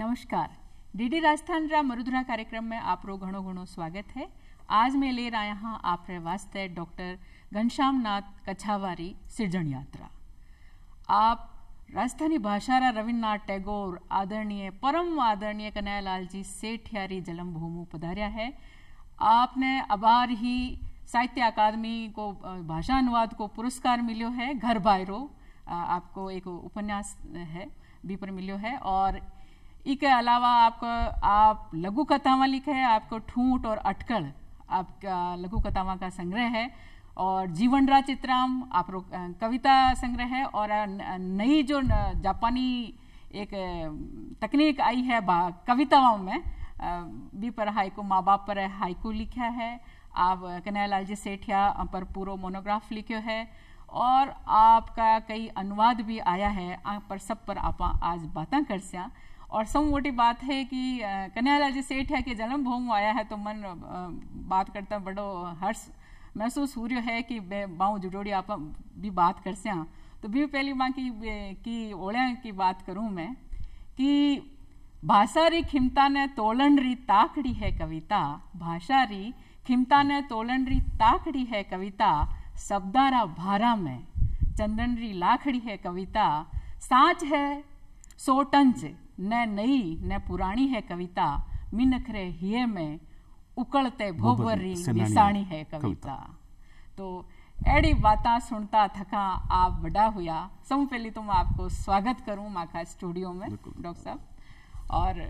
नमस्कार डीडी राजस्थान रा मरुधरा कार्यक्रम में आप रो घणो घणो स्वागत है आज मैं ले रहा हूँ आप रे वास्ते डॉक्टर घनश्याम नाथ कछावारी सृजन यात्रा आप राजस्थानी भाषा रा रविन्द्रनाथ टैगोर आदरणीय परम आदरणीय कन्हैयालाल जी सेठियारी भूमि पधार्या है आपने अबार ही साहित्य अकादमी को भाषा अनुवाद को पुरस्कार मिलो है घर बायरो आपको एक उपन्यास है भी पर मिलो है और इसके अलावा आपको आप लघु कथावा लिखे है आपको ठूंठ और अटकड़ आपका लघु कथावा का संग्रह है और जीवन रा चित्राम आप कविता संग्रह है और नई जो जापानी एक तकनीक आई है कविताओं में बी पर हाइको माँ बाप पर हाइकू लिखा है आप कन्हैयालाल जी सेठिया पर पूरा मोनोग्राफ लिखो है और आपका कई अनुवाद भी आया है आप पर सब पर आप आज बातें कर सियाँ और सब मोटी बात है कि कन्हैयालाल जी सेठ है कि जन्म भूम आया है तो मन बात करता बड़ो हर्ष महसूस हो रो है कि बाऊ जुडोड़ी आप भी बात कर सया तो भी पहली माँ की की ओड़े की बात करूँ मैं कि भाषा री खिमता ने तोलन री ताकड़ी है कविता भाषा री खिमता ने तोलन री ताकड़ी है कविता शब्दारा भारा में चंदन री लाखड़ी है कविता साँच है सोटंच न नई न पुराणी है कविता मिनखरे हिये में उकलते भोबरी निशानी है कविता तो एड़ी વાતા सुनता थका आप बड़ा हुआ सब पहले तो मैं आपको स्वागत करूं माखा स्टूडियो में डॉक्टर साहब और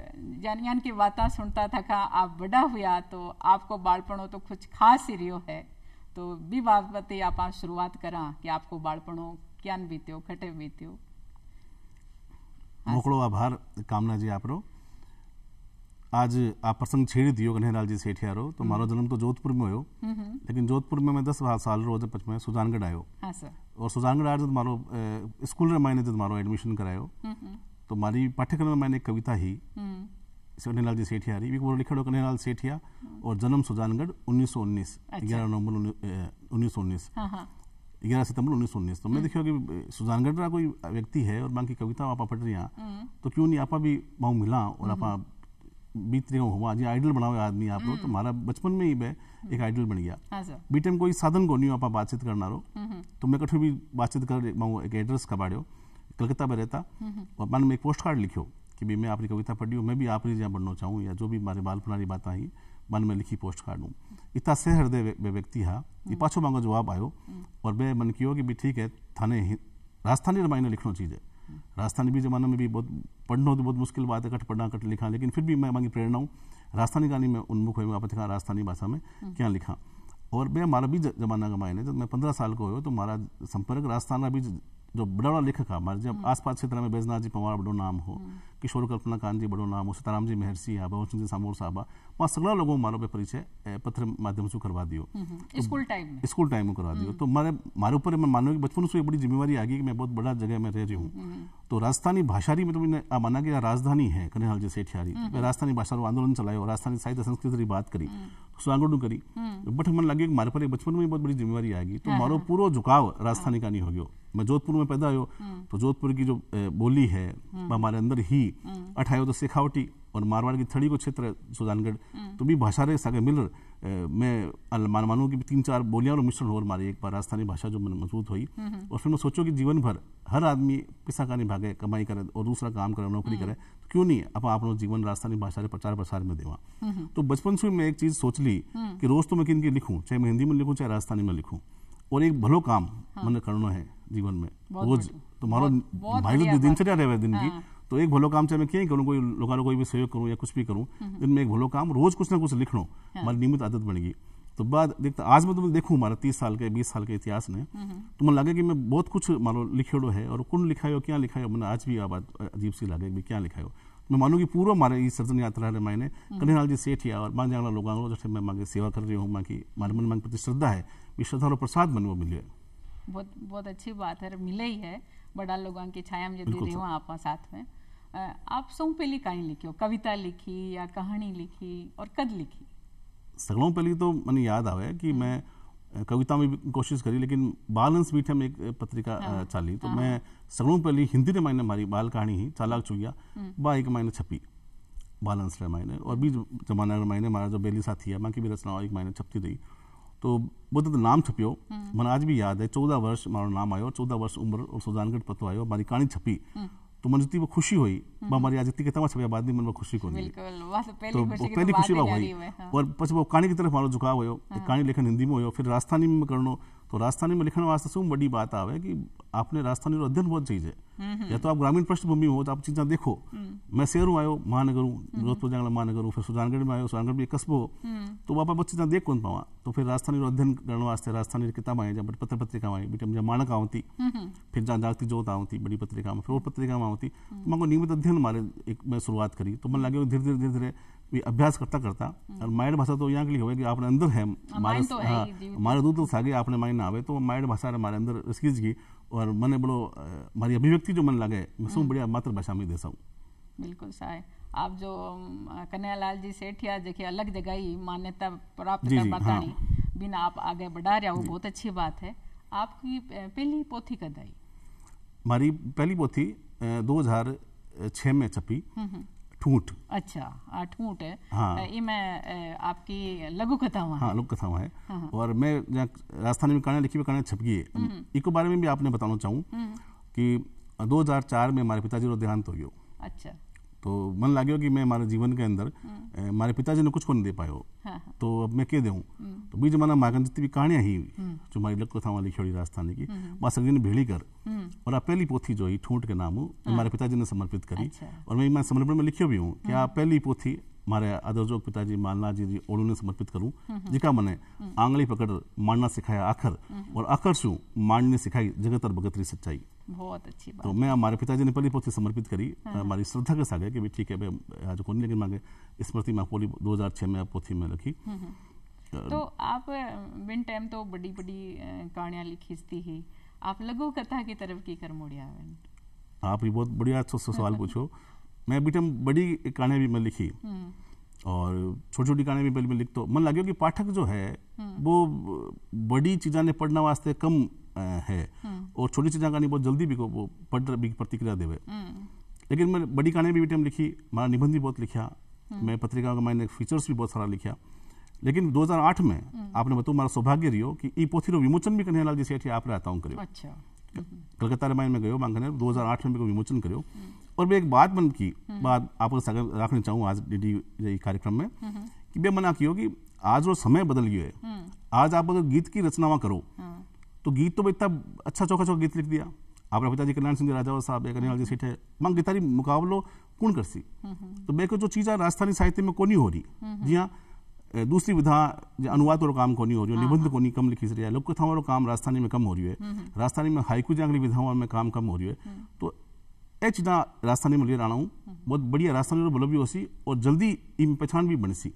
जान यान की बात सुनता थका आप बड़ा हुआ तो आपको बालपणों तो कुछ खास ही रियो है तो भी बात बते आप शुरुआत करा कि आपको बालपणों क्या बीत्यो खटे बीत्यो आभार कामना जी आप आज आप प्रसंग छेड़ दियो कन्हैयालाल जी सेठियारो तो मारो जन्म तो जोधपुर में हो हम्म, हम्म। लेकिन जोधपुर में मैं दस साल रो जब में सुजानगढ़ आयो हाँ, और सुजानगढ़ आज मारो स्कूल में मैंने जब मारो एडमिशन करायो हम्म, तो मारी पाठ्यक्रम में मैंने एक कविता ही कन्हैयालाल जी सेठिया रही वो लिखड़ो कन्हैयालाल सेठिया और जन्म सुजानगढ़ उन्नीस सौ उन्नीस अच्छा। ग्यारह नवंबर उन्नीस सौ उन्नीस हाँ, हाँ। ग्यारह सितंबर उन्नीस सौ उन्नीस तो मैं हम्म। देखियो कि सुजानगढ़ कोई व्यक्ति है और बाकी कविता आपा पढ़ रही हम्म। तो क्यों नहीं आपा भी माऊ मिला और आपा हम्म। बीत रहे हुआ जी आइडल बना हुआ आदमी आप लोग तो हमारा बचपन में ही मैं एक आइडल बन गया हाँ बी टाइम कोई साधन को नहीं आप बातचीत करना रहो तो मैं कठोर भी बातचीत कर माऊ एक एड्रेस का बाढ़ो कलकत्ता में रहता और मैंने एक पोस्ट कार्ड लिखो कि भाई मैं आपकी कविता पढ़ी हूँ मैं भी आप जहाँ पढ़ना चाहूँ या जो भी हमारे बाल पुरानी बात आई मन में लिखी पोस्ट कार्ड हूँ इतना से हृदय व्यक्ति हा ये हम्म। पाछों मांगो जवाब आयो हम्म। और बे मन कियो कि भी ठीक है थाने राजस्थानी रामायण लिखना चीज़ है हम्म। राजस्थानी भी जमाने में भी बहुत पढ़ना तो बहुत मुश्किल बात है कट पढ़ना कट लिखा लेकिन फिर भी मैं मांगी प्रेरणा हूँ राजस्थानी गानी में उन्मुख हुए आप लिखा राजस्थानी भाषा में क्या लिखा और मैं हमारा भी जमाना का मायने जब मैं पंद्रह साल को हो तो हमारा संपर्क राजस्थान का भी जो बड़ा लेखक है हमारे जब आस पास क्षेत्र में बैजनाथ जी पंवार बड़ो नाम हो किशोर कल्पनाकांत जी बड़ो नाम सीताराम जी महर्षि आबा होशचंद जी सामोर साहब मां सगला लोगों मारो पे परिचय पत्र माध्यम से करवा दियो हम्म, हम्म, तो स्कूल टाइम स्कूल टाइम में करवा दियो हम्म। तो मारे मारे ऊपर मैं मानो कि बचपन से बड़ी जिम्मेवारी आ गई कि मैं बहुत बड़ा जगह में रह रही हूँ तो राजस्थानी भाषा मतलब तो आ माना कि राजधानी है कन्हैयाल जी सेठियारी राजस्थानी भाषा आंदोलन चलायो राजस्थानी साहित्य संस्कृति बात करी तो स्वागत करी बट मन लगे कि मारे पर बचपन में बहुत बड़ी जिम्मेवारी आ गई तो हाँ, मारो हाँ। पूरा झुकाव राजस्थानी का नहीं हो गयो मैं जोधपुर में पैदा हो तो जोधपुर की जो बोली है हमारे अंदर ही की अठाई तो शेखावटी और मारवाड़ की थड़ी को क्षेत्र सुजानगढ़ तो भी भाषा रे सागे मिल मैं मान मानू की तीन चार बोलियां और मिश्रण और मारी एक बार राजस्थानी भाषा जो मजबूत हुई और फिर मैं सोचो कि जीवन भर हर आदमी पैसा का भागे कमाई करे और दूसरा काम करे नौकरी हम्म। करे तो क्यों नहीं आप अपना जीवन राजस्थानी भाषा के प्रचार प्रसार में देवा तो बचपन से मैं एक चीज सोच ली हम्म। कि रोज तो मैं किन की लिखूँ चाहे मैं हिंदी में लिखूँ चाहे राजस्थानी में लिखूँ और एक भलो काम हाँ। मैंने करना है जीवन में रोज तुम्हारा तो भाई तो दिनचर्या रहे दिन की हाँ। तो एक भलो काम चाहे मैं क्या करूँ कोई लोगों को भी सहयोग करूँ या कुछ भी करूँ लेकिन मैं एक भलो काम रोज कुछ ना कुछ लिख लिखणो हाँ। हमारी नियमित आदत बनेगी तो बाद देखता आज मैं तुम्हें तो देखूँ हमारा तीस साल के बीस साल के इतिहास ने हम्म। तो मैं लगे कि मैं बहुत कुछ मानो लिखेड़ो है और कौन लिखा हो क्या लिखा हो मैंने आज भी आप अजीब सी लगे भी क्या लिखा हो मैं मानू कि पूर्व हमारे ये सर्जन यात्रा है मैंने हम्म। कन्हैलाल जी सेठ या और मां वाला लोग जैसे मैं मांगे सेवा कर रही हूँ माँ की मारे मन मांग प्रति श्रद्धा है ये श्रद्धा और प्रसाद मन वो मिले बहुत बहुत अच्छी बात है मिले ही है बड़ा लोगों की छाया में दे रही हूँ आप साथ में आप सौ पहली कहानी लिखी हो कविता लिखी या कहानी लिखी और कद लिखी सगळं पहली तो मैंने याद आवे कि हाँ। मैं कविता में भी कोशिश करी लेकिन बाल अंश मीठे में एक पत्रिका हाँ, चाली तो हाँ, मैं सगड़ों पहली हिंदी ने मायने मारी बाल कहानी ही चालाक चुया हम्म। बा एक मायने छपी बाल अंश मायने और भी जमाना मायने मारा जो बेली साथी है बाकी भी रचना एक मायने छपती रही तो वो तो नाम छपियो हम्म। मन आज भी याद है चौदह वर्ष मारो नाम आयो चौदह वर्ष उम्र और सुजानगढ़ पतो आयो मारी कहानी छपी हम्म। तो मनजोती वो खुशी हुई हमारी आज इतनी कितना छपे बाद मन में खुशी कोनी तो, तो पहली खुशी हुई हाँ। और पछ वो कहानी की तरफ मारो झुकाव हो हाँ। कहानी लेखन हिंदी में हो फिर राजस्थानी में करणो तो राजस्थानी में लिखने वास्ते बड़ी बात आवे कि आपने राजस्थानी अध्ययन बहुत चीज हम्म, है हम्म। या तो आप ग्रामीण पृष्ठभूमि हो तो आप આપ देखो हम्म। मैं મેં हूँ आयो महानगर हूँ जोधपुर જાંગલા महानगर हूँ फिर सुजानगढ़ में आयो सुजानगढ़ भी एक कस्बो तो बापा बहुत चीजा देख कौन पावा तो फिर राजस्थानी अध्ययन करने वास्ते राजस्थानी किताब आए जब पत्र पत्रिका आई बेटा मुझे माणक आती फिर जहाँ जागती जोत आती बड़ी पत्रिका में फिर और पत्रिका में आती तो मैं नियमित अध्ययन मारे एक मैं शुरुआत करी तो मन लगे धीरे धीरे धीरे धीरे भी अभ्यास करता करता हम्म। और मायर भाषा तो यहाँ के लिए हो कि आपने अंदर है हाँ, मारे तो हाँ मारे दूध तो सागे आपने माइंड ना आवे तो मायर भाषा मारे अंदर रिस्कीज की और मैंने बोलो मारी अभिव्यक्ति जो मन लगे मैं शू हम्म। बढ़िया मातृभाषा में दे सकूँ बिल्कुल सा आप जो कन्यालाल जी सेठिया जैसे अलग जगह ही मान्यता प्राप्त कर बतानी हाँ। बिना आप आगे बढ़ा रहे हो बहुत अच्छी बात है आपकी पहली पोथी कद आई हमारी पहली पोथी 2006 में छपी हम्म, ठूठ अच्छा ठूंठ है हाँ ये मैं आपकी लघु कथा हुआ हाँ लघु कथा हुआ है हाँ।, हाँ। और मैं जहाँ राजस्थानी में कहना लिखी हुई कहना छपकी है हम्म। इको बारे में भी आपने बताना चाहूँ हम्म। कि 2004 में हमारे पिताजी का देहांत हो गया अच्छा तो मन लगे कि मैं हमारे जीवन के अंदर हमारे हम्म। पिताजी ने कुछ को नहीं दे पायो हाँ।, हाँ। तो अब मैं के दूँ हम्म। तो बीच माना मागन जितनी भी कहानियाँ ही हम्म। जो हमारी लक कथा वाली छोड़ी राजस्थानी की वहाँ सगरी ने भेड़ी कर और आप पहली पोथी जो ही ठूंठ के नाम हूँ हाँ। हमारे पिताजी ने समर्पित करी अच्छा। और मैं मैं समर्पण में लिखियो भी हूँ कि आप पहली पोथी हमारे आदरजोग पिताजी मालना जी जी ओड़ू ने समर्पित करूँ जिका मैंने आंगली पकड़ मानना सिखाया आखर और आखर शू मानने सिखाई जगतर भगतरी सच्चाई बहुत अच्छी बात तो मैं हमारे पिताजी ने पहली पोथी समर्पित करी हाँ। हमारी श्रद्धा के साथ कि ठीक है भाई आज कौन लेकिन मांगे स्मृति पोली दो हजार छः में पोथी में लिखी हम्म, हम्म। तो, तो आप बिन टाइम तो बड़ी बड़ी कहानियां लिखी ही आप लघु कथा की तरफ की कर मुड़िया आप ये बहुत बढ़िया अच्छा सवाल पूछो मैं बेटा बड़ी कहानियां भी मैं लिखी हम्म। और छोटी छोटी कहानियां भी पहले मैं लिखता तो हूँ मन लगे कि पाठक जो है वो बड़ी चीज़ा ने पढ़ने वास्ते कम है हाँ। और छोटी चीज़ें कहानी बहुत जल्दी भी वो पढ़ प्रतिक्रिया देवे हाँ। लेकिन मैं बड़ी कहानी भी टाइम लिखी मारा निबंध भी बहुत लिखा हाँ। मैं पत्रिका का मैंने फीचर्स भी बहुत सारा लिखा लेकिन 2008 में आपने बताओ मारा सौभाग्य रियो कि ई पोथी विमोचन भी कन्हैयालाल जी सेठी आप रहता हूँ करो अच्छा कलकत्ता रामायण में गयो मांगने 2008 में विमोचन करो और मैं एक बात मन की बात आपको रखना चाहूँ आज डी कार्यक्रम में कि मैं मना कियो कि आज वो समय बदल गयो है आज आप अगर गीत की रचनावा करो तो गीत तो इतना अच्छा चौका चौका गीत लिख दिया आपका पिताजी कल्याण सिंह राजा साहब एक कन्याल जी सीट है मांग गीतारी मुकाबलो कौन कर सी तो मैं को जो चीज़ राजस्थानी साहित्य में कोनी हो रही जी हाँ दूसरी विधा अनुवाद और काम कोनी हो रही है हाँ, निबंध हाँ। कोनी कम लिखी रही है लोक और काम राजस्थानी में कम हो रही है हम्म, हम्म। राजस्थानी में हाइकू अगली विधाओं में काम कम हो रही है हम्म। तो ये चीज़ा राजस्थानी में ले रहा हूँ बहुत बढ़िया राजस्थानी और बलो हो सी और जल्दी इन पहचान भी बन सी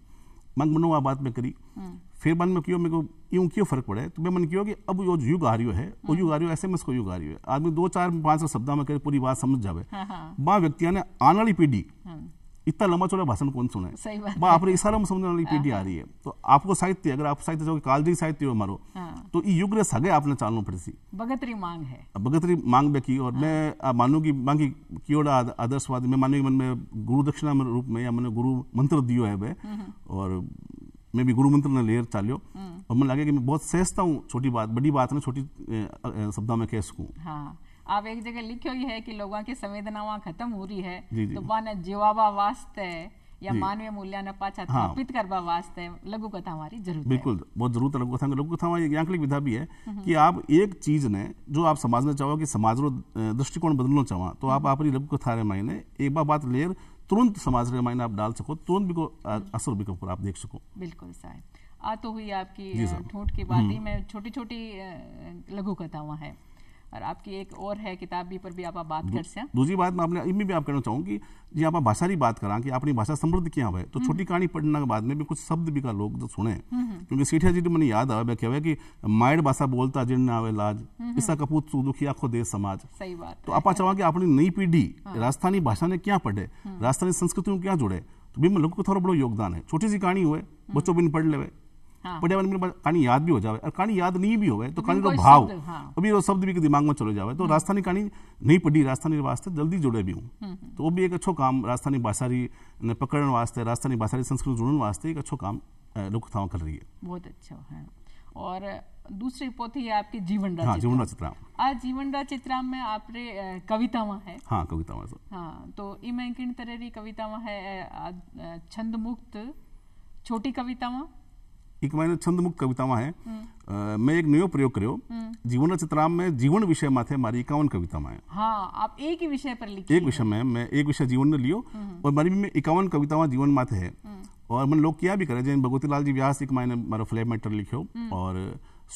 मंग मनो बात में करी हम्म। फिर मन में क्यों मेरे को यूं क्यों फर्क पड़े तो मैं मन क्यों कि अब यो युग आ रियो है वो युग आ रही एस एम एस को युग आ रही है आदमी दो चार पांच सौ शब्दों में करे पूरी बात समझ जावे बा हाँ, हाँ। व्यक्तिया ने आने वाली पीढ़ी हम्म। इतना लंबा चौड़ा भाषण कौन सुना है सही बात आप इशारा में समझने वाली पीढ़ी हाँ। आ रही है तो आपको साहित्य अगर आप साहित्य जाओगे कालजी साहित्य हो मारो हाँ। तो ये युग रे सगे आपने चालनो सी बगतरी मांग है बगतरी मांग में की और हाँ। मैं मानू की मांगी ओर आदर्शवाद में मानू मन में गुरु दक्षिणा में रूप में या मैंने गुरु मंत्र दियो है वह हम्म, हम्म। और मैं भी गुरु मंत्र ने लेर चालियो हम्म। और मन लगे कि मैं बहुत सहजता हूँ छोटी बात बड़ी बात ना छोटी शब्दों में कह सकूँ आप एक जगह लिखो हुई है कि लोगों की संवेदनावां खत्म हो रही है जी जी तो बाने जवाबा वास्ते या मानवीय मूल्य न पाचा हाँ। स्थापित हाँ। करवा वास्ते लघु कथा हमारी जरूरत बिल्कुल बहुत जरूरत लघु कथा लघु कथा हमारी यांकलिक विधा भी है कि आप एक चीज ने जो आप समझना चाहो कि समाज रो दृष्टिकोण बदलना चाहो तो आप अपनी हम्म। लघु कथा रे मायने एक बार बात लेर तुरंत समाज रे मायने आप डाल सको तुरंत भी को हम्म। असर भी को आप देख सको बिल्कुल सर आ तो हुई आपकी ठोट की बात ही हम्म। में छोटी छोटी लघु कथा है और आपकी एक और है किताब भी पर भी आप बात कर सकते दूसरी बात मैं आपने इनमें भी आप कहना चाहूँ कि जी आप भाषा की बात करा कि अपनी भाषा समृद्ध क्या हुआ है तो हम्म। छोटी कहानी पढ़ने के बाद में भी कुछ शब्द भी का लोग सुने हम्म, हम्म। क्योंकि सीठिया जी तो मैंने याद आवे क्या कि मायड भाषा बोलता जिन आवे लाज इसका कपूत दुखी आखो देश समाज सही बात तो आप चाहो कि अपनी नई पीढ़ी हाँ। राजस्थानी भाषा ने क्या पढ़े राजस्थानी संस्कृति में क्या जुड़े तो भी मैं लोगों को थोड़ा बड़ा योगदान है छोटी सी कहानी हुए बच्चों भी पढ़ ले हाँ। बढ़िया मन कहानी याद भी हो जाए और कहानी याद नहीं भी हो तो कहानी का भाव हाँ। अभी वो शब्द भी दिमाग में चले जाए तो हाँ। राजस्थानी कहानी नहीं पढ़ी राजस्थानी वास्ते जल्दी जुड़े भी हूँ हम्म, हम्म। तो वो भी एक अच्छो काम राजस्थानी भाषा ने पकड़ने वास्ते राजस्थानी भाषा संस्कृति जुड़ने वास्ते एक अच्छो काम लोकथाओं कर रही है बहुत अच्छा है और दूसरी पोथी है आपकी जीवन हाँ, जीवन चित्राम आज जीवन चित्राम में आपरे कविता में है हाँ कविता में हाँ तो इमें किन तरह की कविता में है छंद मुक्त छोटी कविता में एक मैंने छंद એક મહિનો છંદમુક્ત કવિતામાં હે મેં એક નયો પ્રયોગ કર્યો જીવન રચિતરામ મેં જીવન વિષય मारी इक्यावन कविता કવિતામાં हाँ, आप एक ही विषय पर लिखे एक विषय में मैं एक विषय जीवन ने लियो हम्म। और मारी भी मैं कविता कवितावां जीवन माथे है हम्म। और मन लोग क्या भी करे जैन भगवतीलाल जी व्यास एक मायने मारो फ्लैग मैटर लिखो हम्म। और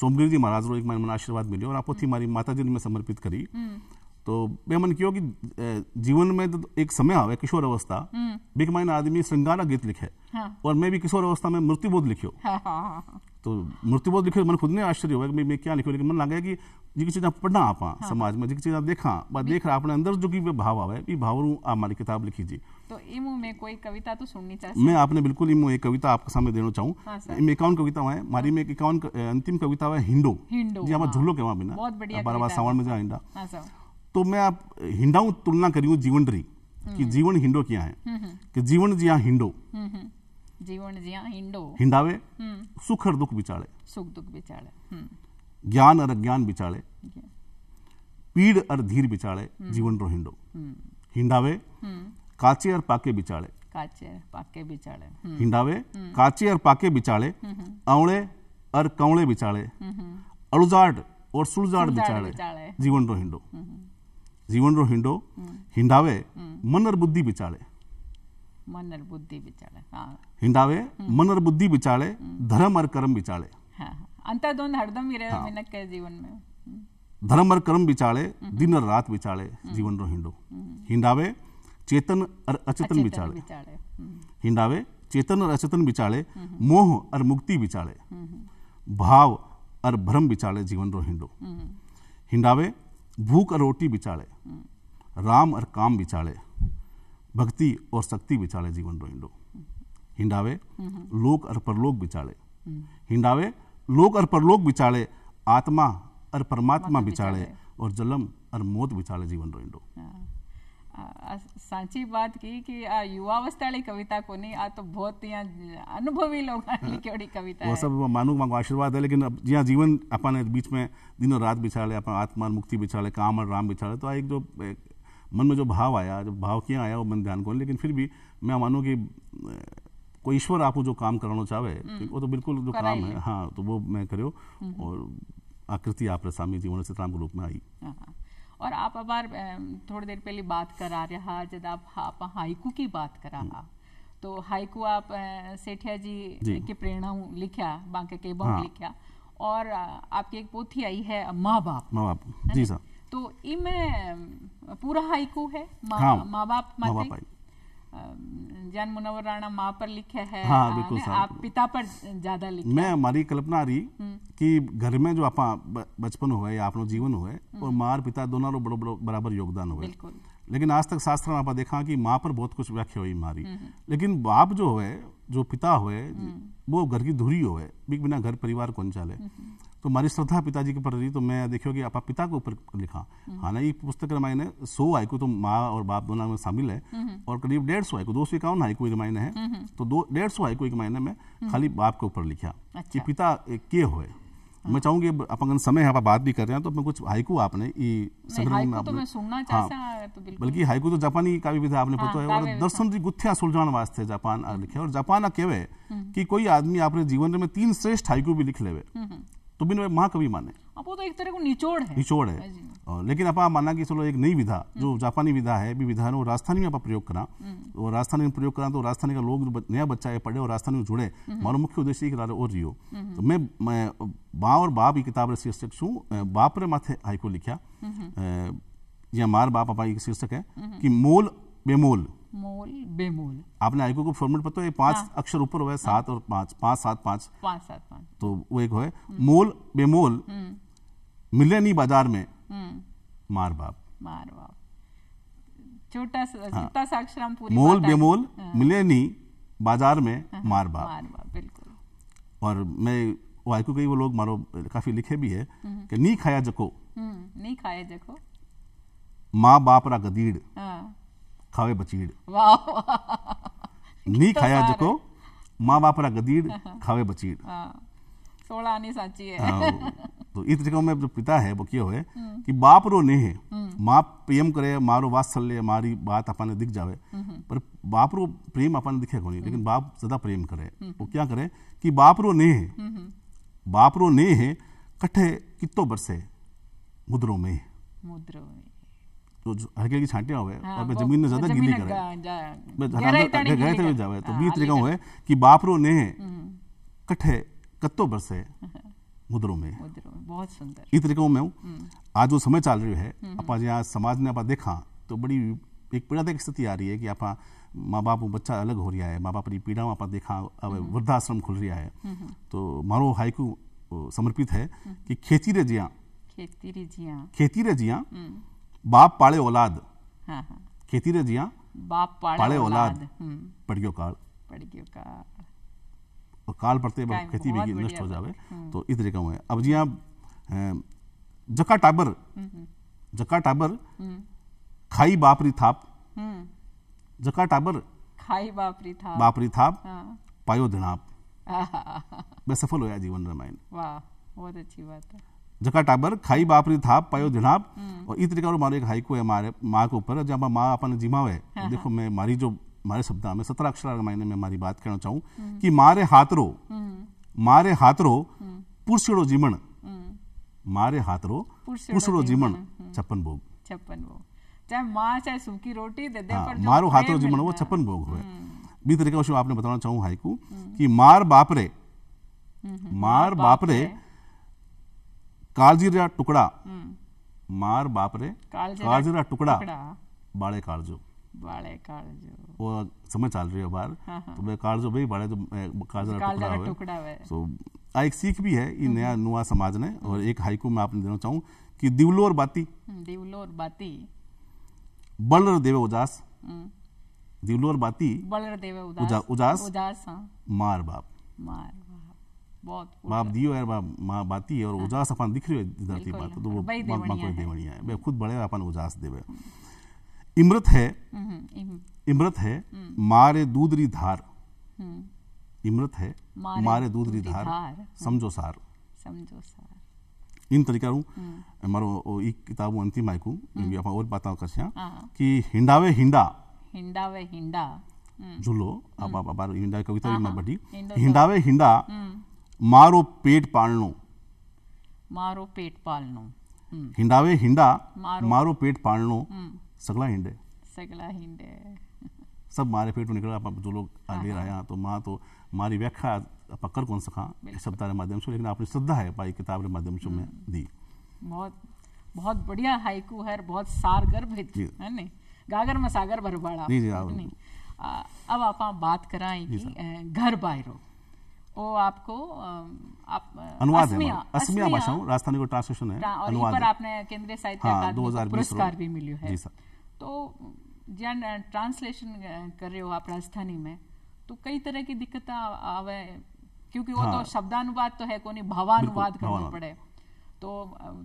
सोमगिर जी महाराज रो एक मायने मन आशीर्वाद मिलियो और आपो थी मारी माता जी ने समर्पित करी तो मैं मन क्यों कि जीवन में तो एक समय आवे किशोर अवस्था बिग हम्म। माइन आदमी श्रृंगारा गीत लिखे हाँ। और मैं भी किशोर अवस्था में मृत्युबोध लिखियो हाँ हाँ, हाँ, हाँ, हाँ। तो मृत्युबोध लिखियो मन खुद ने आश्चर्य हुआ कि मैं, मैं क्या लिखियो लेकिन मन लगे कि जी चीज़ पढ़ना आप हाँ। समाज में जी चीज़ देखा बा देख रहा अपने अंदर जो कि भाव आवे ये भाव रू आप हमारी किताब लिखी जी तो इमो में कोई कविता तो सुननी चाहिए मैं आपने बिल्कुल इमो एक कविता आपके सामने देना चाहूँ हाँ, इनमें इक्यावन कविता है मारी में इकावन अंतिम कविता है हिंडो हिंडो जी हमारा झूलो के वहाँ बिना बारह बार सावन में जाए हिंडा तो मैं आप हिंडाऊ तुलना करी जीवन री कि हम्म। जीवन हिंडो क्या है हम्म, हम्म। कि जीवन जिया हिंडो जीवन जिया हिंडो हिंडावे सुख और दुख बिचाले सुख दुख बिचाले ज्ञान और अज्ञान बिचाले पीड़ और धीर बिचाले जीवन रो हिंडो हिंडावे काचे और पाके बिचाले काचे पाके बिचाले हिंडावे काचे और पाके बिचाले औणे और कौणे बिचाले अड़ुजाट और सुलजाट बिचाले जीवन रो हिंडो जीवन જીવનરો હિંડો હિંડાવે મનર બુદ્ધિ બિચાળે મનર બુદ્ધિ બિચાળે હા હિંડાવે મનર बुद्धि બિચાળે धर्म और कर्म बिचाले हाँ, अंतर दोन हरदम ही रहे हाँ, के जीवन में हम्म। धर्म और कर्म बिचाले दिन और रात बिचाले जीवन रो हिंडो हिंडावे चेतन और अचेतन बिचाले हम्म। हिंडावे चेतन और अचेतन बिचाले मोह और मुक्ति बिचाले हम्म, भाव और भ्रम बिचाले जीवन रो हिंडो हिंडावे भूख और रोटी बिचाड़े राम और काम बिचाड़े भक्ति और शक्ति बिचाड़े जीवन रोइंडो हिंडावे लोक और परलोक बिचाड़े हिंडावे लोक और परलोक बिचाड़े आत्मा और परमात्मा बिचाड़े और जलम और मौत बिचाड़े जीवन रोइंडो हाँ। साची સાચી વાત કહી કે આ वाली कविता को नहीं आ तो बहुत यहाँ अनुभवी लोग हाँ। केवड़ी कविता वो सब मानू मांगो आशीर्वाद है लेकिन अब यहाँ जीवन अपन बीच में दिनों रात बिछाड़े अपन आत्मा मुक्ति बिछाड़े काम और राम बिछाड़े तो एक जो एक, मन में जो भाव आया जो भाव क्या आया वो मन ध्यान को लेकिन फिर भी मैं मानू कि कोई ईश्वर आपको जो काम करना चाहे हम्म। तो वो तो बिल्कुल जो काम है हाँ तो वो मैं करो हम्म। और आकृति आप रामी जीवन से राम के रूप में आई हाँ, हाँ। और आप अबार थोड़ी देर पहले बात करा रहा जब आप आप हाइकू की बात करा रहा हम्म। तो हाइकू आप सेठिया जी, जी। की प्रेरणा लिखा बांके के बहुत हाँ। लिखा और आपकी एक पोथी आई है माँ बाप माँ बाप जी सर तो इनमें पूरा हाइकू है माँ हाँ, माँ बाप माँ बाप जैन मुनवर राणा माँ पर लिखे है हाँ, बिल्कुल आप पिता पर ज्यादा लिखे मैं हमारी कल्पना रही हम्म। कि घर में जो आप बचपन हुए या आपनो जीवन हुए हम्म। और माँ पिता दोनों लोग बड़ो बड़ो बराबर योगदान हुए लेकिन आज तक शास्त्र में आप देखा कि माँ पर बहुत कुछ व्याख्या हुई हमारी हम्म, लेकिन बाप जो है जो पिता हुए वो घर की धुरी हुए बिना घर परिवार कौन चाले तो हमारी श्रद्धा पिताजी के प्रति तो मैं देखियो कि आपा पिता के ऊपर लिखा हम्म। हालांकि पुस्तक रामायण है सो आयको तो माँ और बाप दोनों में शामिल है हम्म। और करीब डेढ़ सौ आयको दो सौ इक्यावन आयको एक मायने है हम्म। तो दो डेढ़ सौ आयको एक मायने में खाली बाप के ऊपर लिखा कि अच्छा। पिता के हो हाँ। मैं चाहूंगी अपन समय है बात भी कर रहे हैं तो, तो मैं कुछ हाइकू आपने संग्रह में आपने हाँ, तो बल्कि हाइकू तो जापानी काव्य विधा आपने हाँ, पता है और दर्शन जी गुथिया सुलझान वास्ते जापान लिखे और जापान कहे कि कोई आदमी आपने जीवन में तीन श्रेष्ठ हाइकू भी लिख लेवे तो बिन माँ कभी माने अब हाँ, वो तो एक तरह को निचोड़ है निचोड़ है हाँ हाँ, लेकिन आप माना कि चलो एक नई विधा हम्म। जो जापानी विधा है भी विधा है वो राजस्थानी में आप प्रयोग करा वो हम्म। राजस्थानी में प्रयोग करा तो राजस्थानी का लोग नया बच्चा है पढ़े और राजस्थानी में जुड़े हम्म। मारो मुख्य उद्देश्य एक और रियो तो मैं मैं बा और बाप की किताब शीर्षक छू बाप रे माथे हाईको लिखा या मार बाप अपा शीर्षक है कि मोल बेमोल मोल बेमोल आपने आईक्यू को फॉर्मेट पता है पांच हाँ, अक्षर ऊपर हुआ है हाँ। सात हाँ, और पांच पांच सात पांच पांच सात पांच तो वो एक हुआ मोल बेमोल हम्म। मिले नहीं बाजार में हम्म। मार बाप मार बाप छोटा सा हाँ। सा अक्षर हम पूरी मोल बेमोल हाँ। मिले नहीं बाजार में मार बाप मार बाप बिल्कुल और मैं वाइकू कई वो लोग मारो काफी लिखे भी है हम्म। कि नहीं खाया जको नहीं खाया जको माँ बाप रा गदीड़ हाँ। खावे बचीड ની खाया જકો माँ बाप रा ગદीड खावे बचीड हाँ। सोलह आनी साची है हाँ, तो इस जगह में जो पिता है वो क्या है हम्म। कि बाप रो नहीं है हम्म। माँ प्रेम करे मारो वात्सल्य मारी बात अपने दिख जावे हम्म, पर बाप रो प्रेम अपने दिखे को नहीं लेकिन बाप ज्यादा प्रेम करे वो क्या करे कि बाप रो नहीं है बाप रो नहीं है कट्ठे कितो बरसे मुद्रो में मुद्रो में तो हड़के की छाटियाँ हुए हाँ, और जमीन ने ज्यादा हम्म। गिली करे गए थे जावे तो बी तरीका हुए कि बापरो ने कठे कत्तो बरसे मुद्रों में बहुत सुंदर इस तरीकों में हम्म। आज वो समय चल रही है आप हम्म। आज समाज ने आप देखा तो बड़ी एक पीड़ा पीड़ादायक स्थिति आ रही है कि आप माँ बाप बच्चा अलग हो रहा है माँ बाप की पीड़ा आप देखा अब वृद्धाश्रम खुल रहा है तो मारो हाइकू समर्पित है कि खेती रे जिया खेती रे जिया खेती रे जिया બાપ પાળે ઓલાદ ખેતી રે જ્યાં બાપ पाले, ઓલાદ पड़ गयो काल पड़ गयो काल और काल पड़ते खेती भी नष्ट हो जावे हम्म। तो इस तरीका हुए अब जिया जका टाबर हम्म, हम्म। जका टाबर खाई बापरी थाप जका टाबर खाई बापरी थाप बापरी थाप हाँ। पायो धनाप बस सफल होया जीवन रामायण वाह बहुत अच्छी बात है जका टाबर खाई बापरी थाप पायो जनाब और इस तरीका मारो एक हाइको है मारे माँ के ऊपर जब माँ अपन जिमावे हाँ। तो देखो हाँ। मैं मारी जो मारे शब्द में सत्रह अक्षर मायने में मारी बात कहना चाहूँ कि मारे हाथरो हम्म। मारे हाथरो हम्म। पुरसड़ो जीमण हम्म। मारे हाथरो पुरसड़ो जीमण छप्पन भोग छप्पन भोग चाहे माँ चाहे सूखी रोटी दे दे हाँ, पर मारो हाथरो जीमण वो छप्पन भोग हुए बी तरीका आपने बताना चाहूँ हाइकू कि मार बापरे मार बापरे कालजीरा टुकड़ा हम्म। मार बाप रे कालजीरा टुकड़ा बाड़े कालजो बाड़े कालजो वो समय चल रही है बाहर हाँ, हाँ। तो मैं काळजो भाई बाड़े तो काळजरा टुकड़ा है सो एक सीख भी है ये हम्म। नया नुआ समाज ने हम्म। और एक हाइकू मैं आपने देना चाहूँ कि दिवलोर बाती दिवलोर बाती बलर देवे उजास दिवलोर बाती बलर देवे उजास उजास हाँ। मार बाप मार बाबदियो यार बाब मां बाती है और हाँ। उजास अपन दिख रही है धरती बात तो वो मां को देवणिया है खुद बड़े अपन उजास देवे इमृत है हम्म, हम्म। हम्म। इमृत है मारे दूदरी धार इमृत है मारे दूदरी धार समझो सार समझो सार इन तरीका रू मारो ई किताब अंतिम आयकू अपन और बात करसिया हाँ। कि हिंडावे हिंडा हिंडावे हिंडा झूलो अब अब हिंडा कविता भी हाँ, मैं बटी तो- हिंडावे हिंडा मारो पेट पालनो मारो पेट पालनो हम्म। हिंडावे हिंडा मारो पेट पालनो हम्म। सगला हिंडे सगला हिंडे सब मारे पेट निकल आप जो लोग हाँ, ले हाँ। रहे हैं तो माँ तो मारी व्याख्या आप कर कौन सका शब्द के माध्यम से लेकिन आपने श्रद्धा है पाई किताब के माध्यम से मैं हम्म। दी बहुत बहुत बढ़िया हाइकू है बहुत सारगर्भ है ने गागर में सागर भरवाड़ा जी जी अब आप बात कराएं घर बायरो वो आपको आप अनुवाद है असमिया भाषाओं राजस्थानी को ट्रांसलेशन है और अनुवाद पर आपने केंद्रीय साहित्य हाँ, अकादमी पुरस्कार भी मिलियो है तो जन ट्रांसलेशन कर रहे हो आप राजस्थानी में तो कई तरह की दिक्कत आवे क्योंकि वो तो हाँ, तो शब्दानुवाद तो है कोनी भावानुवाद करना पड़े तो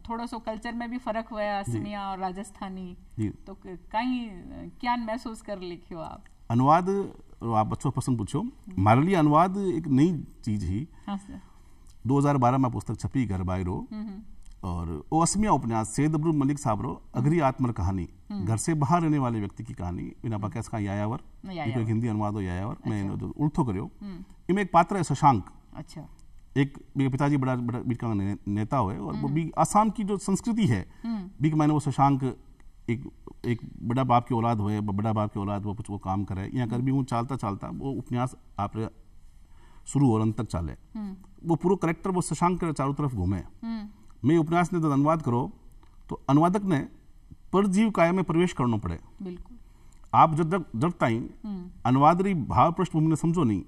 थोड़ा सो कल्चर में भी फर्क हुआ है असमिया और राजस्थानी तो कहीं क्या महसूस कर लिखियो आप अनुवाद तो आप बच्चों पसंद पूछो हमारे लिए अनुवाद एक नई चीज ही हाँ दो हजार बारह में पुस्तक छपी घर बायरो हम्म, हम्म। और वो असमिया उपन्यास सैद अब्रुल मलिक साहब रो अगरी आत्मर कहानी हम्म। घर से बाहर रहने वाले व्यक्ति की कहानी बिना पकैस का यायावर एक हिंदी अनुवाद हो यायावर अच्छा। मैं जो उल्थो करियो इमे एक पात्र है शशांक अच्छा एक मेरे पिताजी बड़ा बड़ा बीच का ने, नेता हुए और वो भी आसाम की जो संस्कृति है बीक मैंने वो शशांक एक एक बड़ा बाप की औलाद हुए बड़ा बाप की औलाद वो कुछ वो काम करे या कर भी हूँ चालता चालता वो उपन्यास आप शुरू और अंत तक चाले हम्म। वो पूरा करेक्टर वो शशांक कर चारों तरफ घूमे हम्म। मैं उपन्यास ने जब तो अनुवाद करो तो अनुवादक ने परजीव काय में प्रवेश करना पड़े बिल्कुल आप जब तक जब ताई हम्म। अनुवाद रही भाव पृष्ठभूमि ने समझो नहीं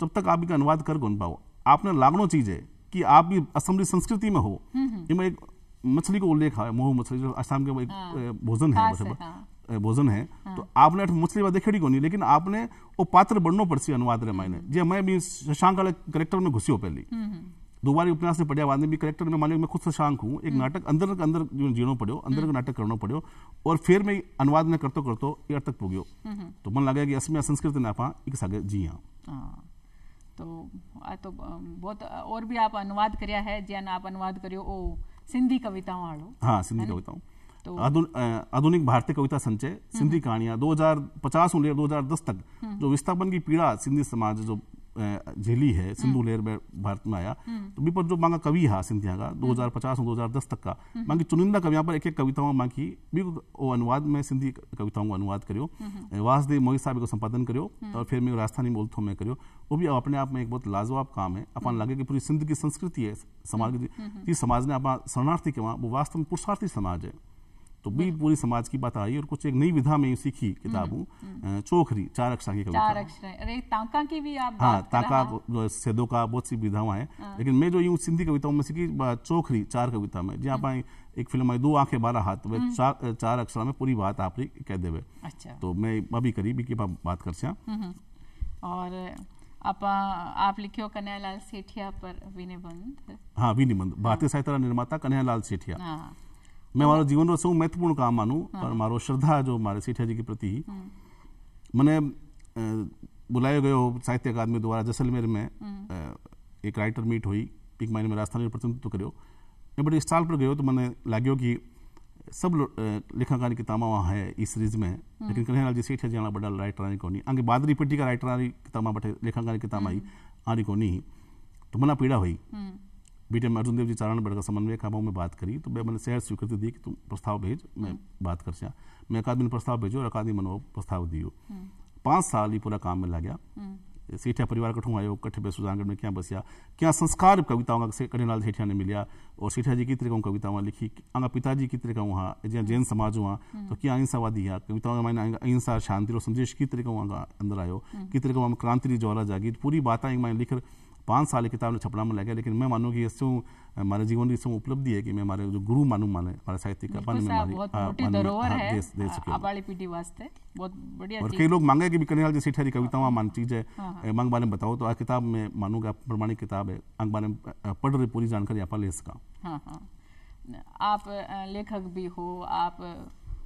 तब तक आप इनका अनुवाद कर कौन पाओ आपने लागनो चीज है कि आप भी असम्बली संस्कृति में हो इनमें एक मछली को उल्लेख है मोह मछली जो आसाम के एक हाँ। भोजन है मतलब, हाँ। भोजन है हाँ। तो आपने मछली बात देखेड़ी को नहीं लेकिन आपने वो पात्र पड़ सी अनुवाद रे मायने हम्म। जे मैं भी शशांक वाले करेक्टर में घुसी हो पहली हम्म, हम्म। दोबारा उपन्यास में पढ़िया बाद में भी करेक्टर में मानियो मैं खुद शशांक हूँ एक नाटक अंदर अंदर जीनो पड़ो अंदर का नाटक करना पड़ो और फिर मैं अनुवाद में करते करतो यार तक पुगियो तो मन लगे कि असमिया संस्कृत ना पा एक सागे जी हाँ तो आ तो बहुत और भी आप अनुवाद करिया है जैन आप अनुवाद करियो ओ सिंधी कविताओं हाँ सिंधी कविताओं तो आधुनिक भारतीय कविता संचय हम्म। सिंधी कहानियां 2050 दो हजार दस तक हम्म। जो विस्थापन की पीड़ा सिंधी समाज जो झेली है सिंधु लेर में भारत में आया तो पर जो मांगा कवि है सिंधिया का 2050 और 2010 तक का मांगी चुनिंदा कवि यहाँ पर एक एक कविताओं मांगी भी वो अनुवाद में सिंधी कविताओं का अनुवाद करियो वासदेव मोहित साहब को संपादन करियो और फिर मैं राजस्थानी बोलथो में करियो वो भी अपने आप में एक बहुत लाजवाब काम है अपन लगे कि पूरी सिंध की संस्कृति है समाज की हम्म, हम्म, हम्म। समाज ने अपना शरणार्थी के वहाँ वो वास्तव में पुरुषार्थी समाज है तो भी हम्म। पूरी समाज की बात आई और कुछ एक नई विधा में सीखी किताबों हम्म। चोखरी चार अक्षा की कविता अक्षर ताका की हाँ ताका सेदो का बहुत सी विधाओं है हाँ। लेकिन मैं जो यूँ सिंधी कविताओं में सीखी चोखरी चार कविता में जहाँ आप हम्म। एक फिल्म आई दो आंखें बारह हाथ वे चार चार अक्षर में पूरी बात आप कह देवे अच्छा तो मैं अभी करीबी की बात कर सिया और आप आप लिखियो कन्हैयालाल सेठिया पर विनिबंध हाँ विनिबंध हाँ। भारतीय साहित्य निर्माता कन्हैयालाल सेठिया हाँ मैं मारो में सब महत्वपूर्ण काम મહત્વપૂર્ણ हाँ। पर मारो श्रद्धा जो मारे જો जी के प्रति ही हाँ। मैंने बुलाया गया हो साहित्य अकादमी द्वारा जैसलमेर में हाँ। एक राइटर मीट हुई पिक माइन में राजस्थानी प्रतिनिधित्व तो करो मैं बड़े स्टॉल पर गयो तो मैंने लागो कि सब लेखाकार किताबा वहाँ है इस सीरीज में लेकिन कन्हैयालाल जी सेठ जी जाना बड़ा राइटर आने को नहीं आगे बादरी पट्टी का राइटर आने किताबा बैठे लेखाकार की किताबा आई आने को नहीं तो मना पीड़ा हुई बीटे में अर्जुन देव जी चारण का समन्वय का में बात करी तो मैंने शहर स्वीकृति दी कि तुम प्रस्ताव भेज मैं हम्म। बात कर सियाँ मैं अकादमी प्रस्ताव भेजो और अकादमी मनो प्रस्ताव दियो हम्म। पाँच साल ही पूरा काम में ला गया हम्म। सेठिया परिवार कठों आयो कठे बे सुजानगढ़ में क्या बसिया क्या संस्कार कविताओं का कड़ेलाल सेठिया ने मिलिया और सेठिया जी की तरह वहाँ लिखी आगा पिताजी की तरह वहाँ जहाँ जैन समाज हुआ तो क्या अहिंसावादी है कविताओं का मायने अहिंसा शांति और संदेश की तरह वहाँ अंदर आयो की तरह क्रांति ज्वाला जागी पूरी बातें मायने लिखकर पाँच साल किताब ने छपना में लगा लेकिन मैं मानूँ कि इससे हमारे जीवन की इसमें उपलब्धि है कि मैं हमारे जो गुरु मानू माने हमारे साहित्य का पान में हमारी दे सके और कई लोग मांगे कि बिकने वाली जैसी ठहरी कविताओं हाँ, हाँ। मान चीज है हाँ, मांग बारे में बताओ तो आज किताब में मानू कि प्रमाणिक किताब है अंग बारे में पढ़ रही पूरी जानकारी आप ले सका आप लेखक भी हो आप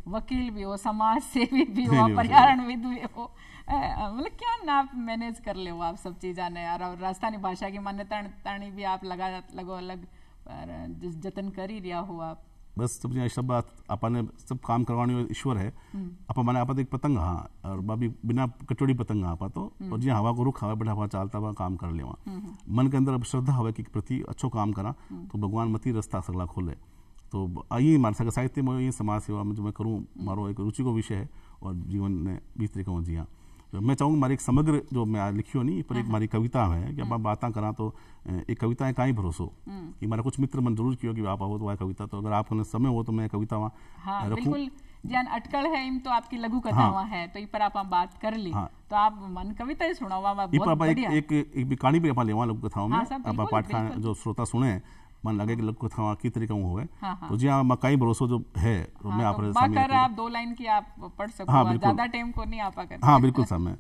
वकील भी हो समाज सेवी भी हो आप पर्यावरणविद भी हो मतलब क्या ना आप मैनेज कर ले आप सब चीज़ा ने यार और राजस्थानी भाषा की मान्यता तानी भी आप लगा लगो अलग जतन कर ही रहा हो आप बस सब जी सब बात अपने सब काम करवाने ईश्वर है हम्म। आप माने आप तो एक पतंग हाँ और बाबी बिना कचौड़ी पतंग हाँ पा तो और हम्म। तो जी हवा को रुख हवा बैठा हवा चालता हुआ काम कर ले हम्म, मन के अंदर अब श्रद्धा हवा के प्रति अच्छो काम करा तो भगवान मती रास्ता सगला खोले तो आइए मानसा का साहित्य में ये समाज सेवा में जो मैं करूँ मारो एक रुचि को विषय है और जीवन ने बीस तरीके में जिया तो मैं चाहूँगा मारी एक समग्र जो मैं लिखियो नहीं पर एक हाँ। मारी कविता है कि आप हाँ। बात करा तो एक कविता है ही भरोसो हम्म। कि मारा कुछ मित्र मन जरूर कियो कि आप आओ तो वह कविता तो अगर आपको समय हो तो मैं कविता वहाँ हाँ, रखूँ जान अटकल है इम तो आपकी लघु कथा हाँ, है तो इस पर आप बात कर ली हाँ, तो आप मन कविता ही सुना हुआ बहुत बढ़िया एक एक, एक भी कहानी भी आप लेवा लघु कथाओं में हाँ, आप पाठ जो श्रोता सुने मन लगे कि लोग को थमाकी हाँ, तरीका हुए हाँ हाँ। तो जी हाँ मकाई भरोसो जो है तो हाँ, मैं तो आप कर आप दो लाइन की आप पढ़ सकते हाँ, ज्यादा टाइम को नहीं आप हाँ बिल्कुल सर मैं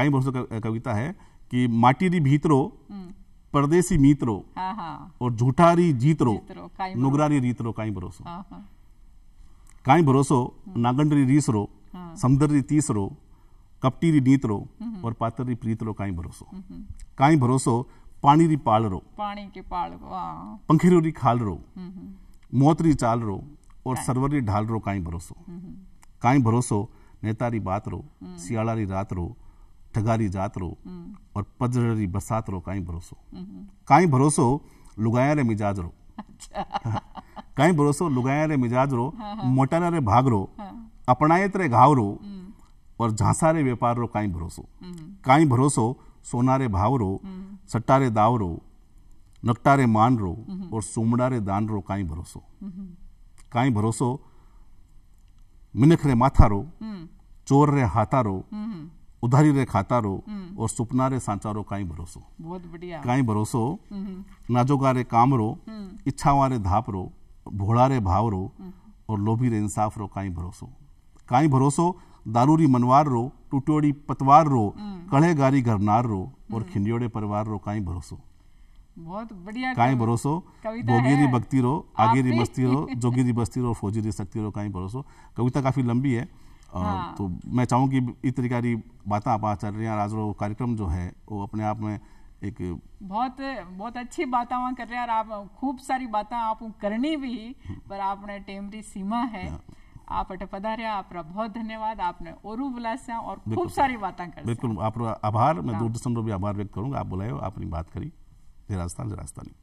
कई भरोसो कविता है कि माटी री भीतरो हम्म। परदेसी मित्रो हाँ, हाँ। और झूठारी जीतरो नुगरारी रीतरो कई भरोसो कई भरोसो नागंडरी रीसरो समदर री तीसरो कपटी री नीतरो हम्म, हम्म। और पात्र री प्रीतरो कई भरोसो कई भरोसो पानी री पाल रो पानी ਕੀ पाल रो हाँ। पंखेरो री खाल रो हम्म, हम्म। मौत री चाल रो और सरवर री ढाल रो काई भरोसो हम्म, काई भरोसो नेता री बात रो सियाला री रात रो ठगारी जात रो और पजर री बरसात रो काई भरोसो काई भरोसो लुगाया रे मिजाज रो अच्छा। काई भरोसो लुगाया रे मिजाज रो हाँ, हाँ। मोटाना रे भाग रो अपनायत रे घाव रो और झांसा रे व्यापार रो काई भरोसो काई भरोसो सोना रे भाव रो सट्टारे સટ્ટારે नकटारे मान रो और सोमड़ारे रो काई भरोसो काई भरोसो मिनख रे माथा रो हम्म। चोर रे हाथा रो उधारी रे खाता रो हम्म। और सुपना रे सांचा रो काई भरोसो बहुत बढ़िया काई भरोसो नाजोगा रे काम कामरो इच्छावा रे रो भोड़ा हम्म। रे भाव रो और लोभी रे इंसाफ रो काई भरोसो काई भरोसो दारूरी मनवार रो टुटोड़ी पतवार रो कड़े गारी घरनार रो और हम्म। खिंडियोड़े परिवार रो काई भरोसो बहुत बढ़िया काई भरोसो भोगीरी भक्ति रो आगेरी मस्ती रो जोगीरी बस्ती रो फौजीरी शक्ति रो काई भरोसो कविता काफ़ी लंबी है हाँ। तो मैं चाहूँ कि इस तरीके की बात आप आचार्य रहे हैं आज रो कार्यक्रम जो है वो अपने आप में एक बहुत बहुत अच्छी बात कर रहे हैं और आप खूब सारी बात आप करनी भी हम्म। पर आपने टेम सीमा है हाँ। आप अटे पधार्या आप बहुत धन्यवाद आपने ओरू बुलासा और खूब सारी बातें कर बिल्कुल आप आभार मैं हाँ। दूरदर्शन भी आभार व्यक्त करूंगा आप बुलायो आपने बात करी जरास्ता जरास्ता